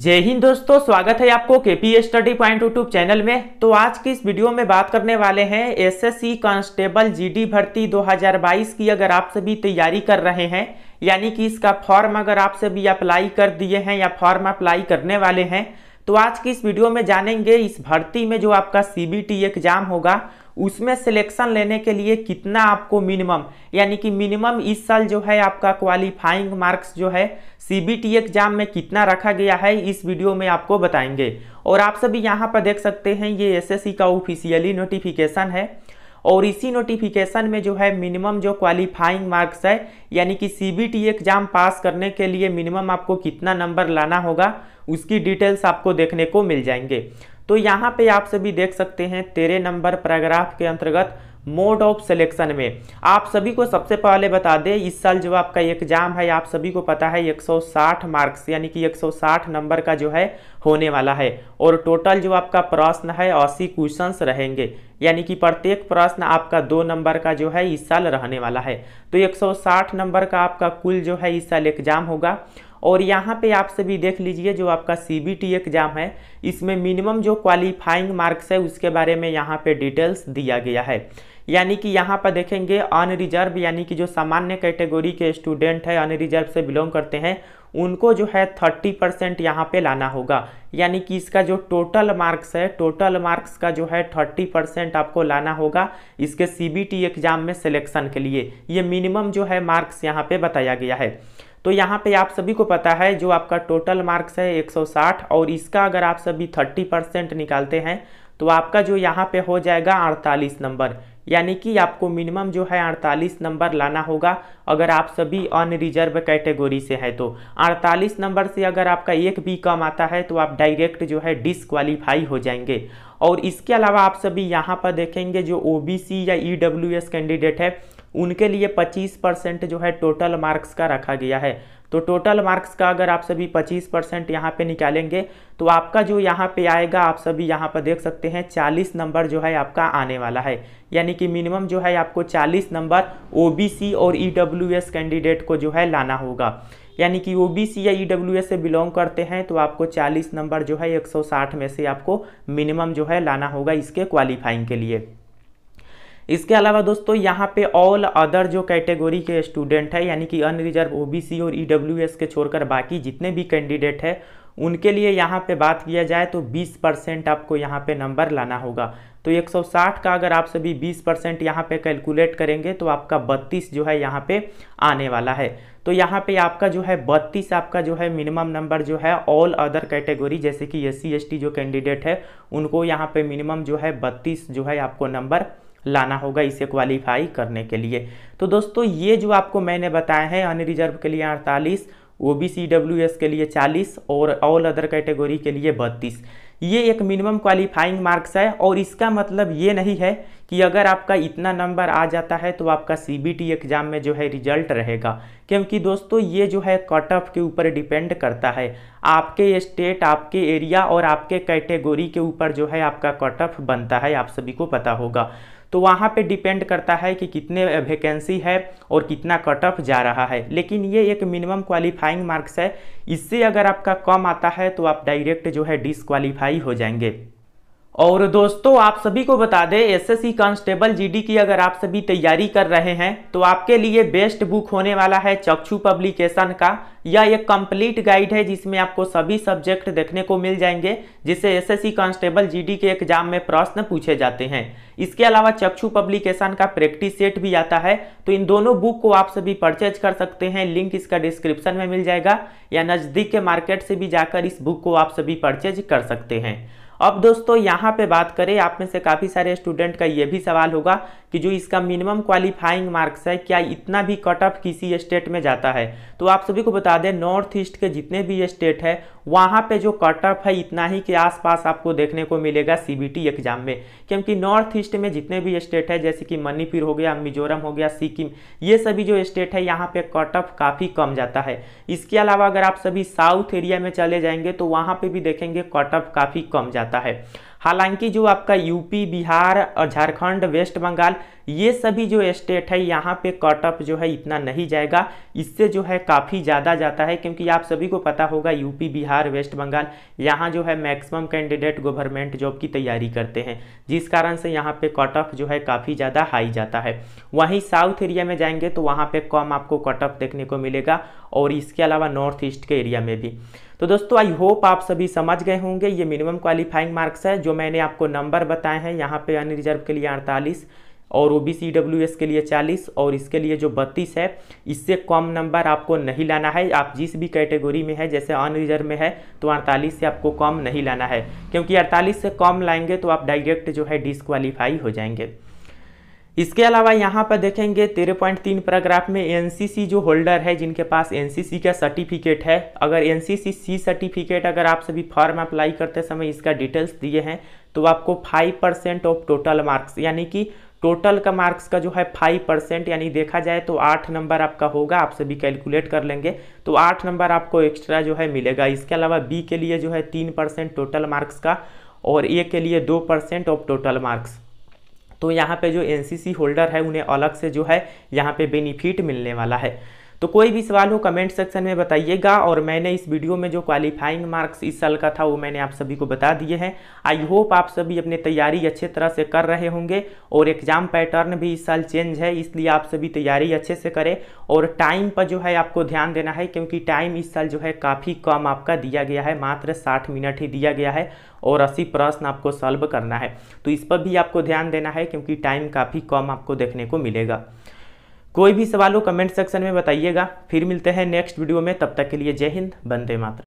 जय हिंद दोस्तों स्वागत है आपको K P study point YouTube channel में तो आज की इस वीडियो में बात करने वाले हैं एसएससी कांस्टेबल जीडी भर्ती 2022 की अगर आप सभी तैयारी कर रहे हैं यानी कि इसका फॉर्म अगर आप सभी अप्लाई कर दिए हैं या फॉर्म अप्लाई करने वाले हैं तो आज की इस वीडियो में जानेंगे इस भर्ती में जो आपका सी एग्जाम होगा उसमें सिलेक्शन लेने के लिए कितना आपको मिनिमम यानी कि मिनिमम इस साल जो है आपका क्वालिफाइंग मार्क्स जो है सीबीटी एग्जाम में कितना रखा गया है इस वीडियो में आपको बताएंगे और आप सभी यहाँ पर देख सकते हैं ये एसएससी का ऑफिशियली नोटिफिकेशन है और इसी नोटिफिकेशन में जो है मिनिमम जो क्वालिफाइंग मार्क्स है यानी कि सीबीटी एग्जाम पास करने के लिए मिनिमम आपको कितना नंबर लाना होगा उसकी डिटेल्स आपको देखने को मिल जाएंगे तो यहाँ पे आप सभी देख सकते हैं तेरह नंबर पैराग्राफ के अंतर्गत मोड ऑफ सिलेक्शन में आप सभी को सबसे पहले बता दें इस साल जो आपका एग्जाम है आप सभी को पता है 160 मार्क्स यानी कि 160 नंबर का जो है होने वाला है और टोटल जो आपका प्रश्न है अस्सी क्वेश्चंस रहेंगे यानी कि प्रत्येक प्रश्न आपका दो नंबर का जो है इस साल रहने वाला है तो 160 नंबर का आपका कुल जो है इस साल एग्जाम होगा और यहाँ पे आप सभी देख लीजिए जो आपका सी बी टी एग्ज़ाम है इसमें मिनिमम जो क्वालिफाइंग मार्क्स है उसके बारे में यहाँ पे डिटेल्स दिया गया है यानी कि यहाँ पर देखेंगे अनरिजर्व यानी कि जो सामान्य कैटेगरी के स्टूडेंट है अनरिजर्व से बिलोंग करते हैं उनको जो है थर्टी परसेंट यहाँ पर लाना होगा यानी कि इसका जो टोटल मार्क्स है टोटल मार्क्स का जो है थर्टी परसेंट आपको लाना होगा इसके सी एग्ज़ाम में सिलेक्शन के लिए ये मिनिमम जो है मार्क्स यहाँ पर बताया गया है तो यहाँ पे आप सभी को पता है जो आपका टोटल मार्क्स है 160 और इसका अगर आप सभी 30 परसेंट निकालते हैं तो आपका जो यहाँ पे हो जाएगा 48 नंबर यानी कि आपको मिनिमम जो है 48 नंबर लाना होगा अगर आप सभी अनरिजर्व कैटेगरी से हैं तो 48 नंबर से अगर आपका एक भी कम आता है तो आप डायरेक्ट जो है डिसक्वालीफाई हो जाएंगे और इसके अलावा आप सभी यहाँ पर देखेंगे जो ओ या ई e कैंडिडेट है उनके लिए 25 परसेंट जो है टोटल मार्क्स का रखा गया है तो टोटल मार्क्स का अगर आप सभी 25 परसेंट यहाँ पर निकालेंगे तो आपका जो यहाँ पे आएगा आप सभी यहाँ पर देख सकते हैं 40 नंबर जो है आपका आने वाला है यानी कि मिनिमम जो है आपको 40 नंबर ओ और ई e कैंडिडेट को जो है लाना होगा यानी कि ओ या ई e से बिलोंग करते हैं तो आपको 40 नंबर जो है 160 में से आपको मिनिमम जो है लाना होगा इसके क्वालिफाइंग के लिए इसके अलावा दोस्तों यहाँ पे ऑल अदर जो कैटेगरी के स्टूडेंट है यानी कि अनरिजर्व ओबीसी और ईडब्ल्यूएस e के छोड़कर बाकी जितने भी कैंडिडेट है उनके लिए यहाँ पे बात किया जाए तो 20 परसेंट आपको यहाँ पे नंबर लाना होगा तो 160 का अगर आप सभी 20 परसेंट यहाँ पे कैलकुलेट करेंगे तो आपका 32 जो है यहाँ पे आने वाला है तो यहाँ पे आपका जो है 32 आपका जो है मिनिमम नंबर जो है ऑल अदर कैटेगरी जैसे कि एस सी जो कैंडिडेट है उनको यहाँ पे मिनिमम जो है बत्तीस जो है आपको नंबर लाना होगा इसे क्वालिफाई करने के लिए तो दोस्तों ये जो आपको मैंने बताया है अनरिजर्व के लिए अड़तालीस O B C W S के लिए 40 और ऑल अदर कैटेगरी के लिए 32 ये एक मिनिमम क्वालिफाइंग मार्क्स है और इसका मतलब ये नहीं है कि अगर आपका इतना नंबर आ जाता है तो आपका सी एग्ज़ाम में जो है रिजल्ट रहेगा क्योंकि दोस्तों ये जो है कट ऑफ के ऊपर डिपेंड करता है आपके स्टेट आपके एरिया और आपके कैटेगोरी के ऊपर जो है आपका कट ऑफ बनता है आप सभी को पता होगा तो वहाँ पे डिपेंड करता है कि कितने वैकेंसी है और कितना कट ऑफ जा रहा है लेकिन ये एक मिनिमम क्वालिफाइंग मार्क्स है इससे अगर आपका कम आता है तो आप डायरेक्ट जो है डिसक्वालीफाई हो जाएंगे और दोस्तों आप सभी को बता दें एसएससी कांस्टेबल जीडी की अगर आप सभी तैयारी कर रहे हैं तो आपके लिए बेस्ट बुक होने वाला है चक्षु पब्लिकेशन का यह एक कंप्लीट गाइड है जिसमें आपको सभी सब्जेक्ट देखने को मिल जाएंगे जिसे एसएससी कांस्टेबल जीडी के एग्जाम में प्रश्न पूछे जाते हैं इसके अलावा चक्षु पब्लिकेशन का प्रैक्टिस सेट भी आता है तो इन दोनों बुक को आप सभी परचेज कर सकते हैं लिंक इसका डिस्क्रिप्शन में मिल जाएगा या नज़दीक के मार्केट से भी जाकर इस बुक को आप सभी परचेज कर सकते हैं अब दोस्तों यहाँ पे बात करें आप में से काफ़ी सारे स्टूडेंट का ये भी सवाल होगा कि जो इसका मिनिमम क्वालिफाइंग मार्क्स है क्या इतना भी कट ऑफ किसी स्टेट में जाता है तो आप सभी को बता दें नॉर्थ ईस्ट के जितने भी स्टेट है वहाँ पे जो कट ऑफ है इतना ही के आसपास आपको देखने को मिलेगा सीबीटी एग्जाम में क्योंकि नॉर्थ ईस्ट में जितने भी स्टेट है जैसे कि मणिपुर हो गया मिजोरम हो गया सिक्किम ये सभी जो स्टेट है यहाँ पे कट ऑफ काफ़ी कम जाता है इसके अलावा अगर आप सभी साउथ एरिया में चले जाएंगे तो वहाँ पर भी देखेंगे कट ऑफ काफ़ी कम जाता है हालांकि जो आपका यूपी बिहार और झारखंड वेस्ट बंगाल ये सभी जो स्टेट है यहाँ पे कट ऑफ जो है इतना नहीं जाएगा इससे जो है काफ़ी ज़्यादा जाता है क्योंकि आप सभी को पता होगा यूपी बिहार वेस्ट बंगाल यहाँ जो है मैक्सिमम कैंडिडेट गवर्नमेंट जॉब की तैयारी करते हैं जिस कारण से यहाँ पे कट ऑफ जो है काफ़ी ज़्यादा हाई जाता है वहीं साउथ एरिया में जाएंगे तो वहाँ पर कम आपको कट ऑफ देखने को मिलेगा और इसके अलावा नॉर्थ ईस्ट के एरिया में भी तो दोस्तों आई होप आप सभी समझ गए होंगे ये मिनिमम क्वालिफाइंग मार्क्स है जो मैंने आपको नंबर बताए हैं यहाँ पे अन्य रिजर्व के लिए अड़तालीस और O B C W S के लिए 40 और इसके लिए जो 32 है इससे कम नंबर आपको नहीं लाना है आप जिस भी कैटेगरी में है जैसे अन रिजर्व में है तो 48 से आपको कम नहीं लाना है क्योंकि 48 से कम लाएंगे तो आप डायरेक्ट जो है डिसक्वालीफाई हो जाएंगे इसके अलावा यहाँ पर देखेंगे तेरह पॉइंट तीन पैराग्राफ में एनसीसी जो होल्डर है जिनके पास एनसीसी का सर्टिफिकेट है अगर एनसीसी सी सर्टिफिकेट अगर आप सभी फॉर्म अप्लाई करते समय इसका डिटेल्स दिए हैं तो आपको five percent of total marks यानी कि टोटल का मार्क्स का जो है फाइव परसेंट यानी देखा जाए तो आठ नंबर आपका होगा आप सभी कैलकुलेट कर लेंगे तो आठ नंबर आपको एक्स्ट्रा जो है मिलेगा इसके अलावा बी के लिए जो है तीन परसेंट टोटल मार्क्स का और ए के लिए दो परसेंट ऑफ टोटल मार्क्स तो यहाँ पे जो एनसीसी होल्डर है उन्हें अलग से जो है यहाँ पे बेनिफिट मिलने वाला है तो कोई भी सवाल हो कमेंट सेक्शन में बताइएगा और मैंने इस वीडियो में जो क्वालिफाइंग मार्क्स इस साल का था वो मैंने आप सभी को बता दिए हैं आई होप आप सभी अपनी तैयारी अच्छे तरह से कर रहे होंगे और एग्ज़ाम पैटर्न भी इस साल चेंज है इसलिए आप सभी तैयारी अच्छे से करें और टाइम पर जो है आपको ध्यान देना है क्योंकि टाइम इस साल जो है काफ़ी कम आपका दिया गया है मात्र साठ मिनट ही दिया गया है और अस्सी प्रश्न आपको सॉल्व करना है तो इस पर भी आपको ध्यान देना है क्योंकि टाइम काफ़ी कम आपको देखने को मिलेगा कोई भी सवाल हो कमेंट सेक्शन में बताइएगा फिर मिलते हैं नेक्स्ट वीडियो में तब तक के लिए जय हिंद बंदे मात्र